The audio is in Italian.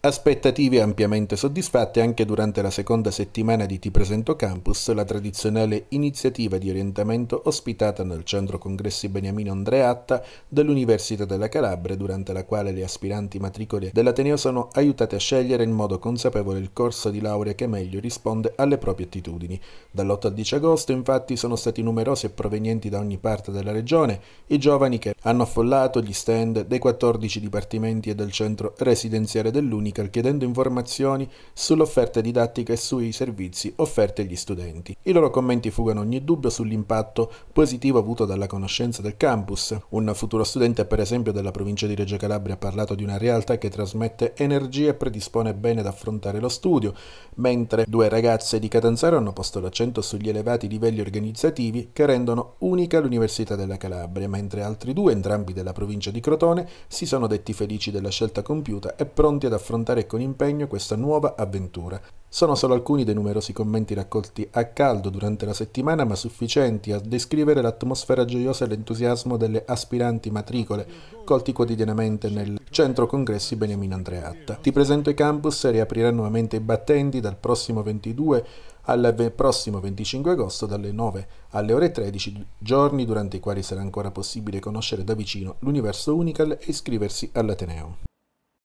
Aspettative ampiamente soddisfatte anche durante la seconda settimana di Ti Presento Campus, la tradizionale iniziativa di orientamento ospitata nel Centro Congressi Beniamino Andreatta dell'Università della Calabria, durante la quale le aspiranti matricole dell'Ateneo sono aiutate a scegliere in modo consapevole il corso di laurea che meglio risponde alle proprie attitudini. Dall'8 al 10 agosto, infatti, sono stati numerosi e provenienti da ogni parte della regione i giovani che hanno affollato gli stand dei 14 dipartimenti e del centro residenziale dell'Università clinical chiedendo informazioni sull'offerta didattica e sui servizi offerti agli studenti. I loro commenti fugano ogni dubbio sull'impatto positivo avuto dalla conoscenza del campus. Un futuro studente, per esempio, della provincia di Reggio Calabria ha parlato di una realtà che trasmette energia e predispone bene ad affrontare lo studio, mentre due ragazze di Catanzaro hanno posto l'accento sugli elevati livelli organizzativi che rendono unica l'Università della Calabria, mentre altri due, entrambi della provincia di Crotone, si sono detti felici della scelta compiuta e pronti ad affrontare affrontare con impegno questa nuova avventura. Sono solo alcuni dei numerosi commenti raccolti a caldo durante la settimana, ma sufficienti a descrivere l'atmosfera gioiosa e l'entusiasmo delle aspiranti matricole, colti quotidianamente nel centro congressi Beniamino Andreatta. Ti presento i campus e riaprirà nuovamente i battenti dal prossimo 22 al prossimo 25 agosto dalle 9 alle ore 13, giorni durante i quali sarà ancora possibile conoscere da vicino l'universo Unical e iscriversi all'Ateneo.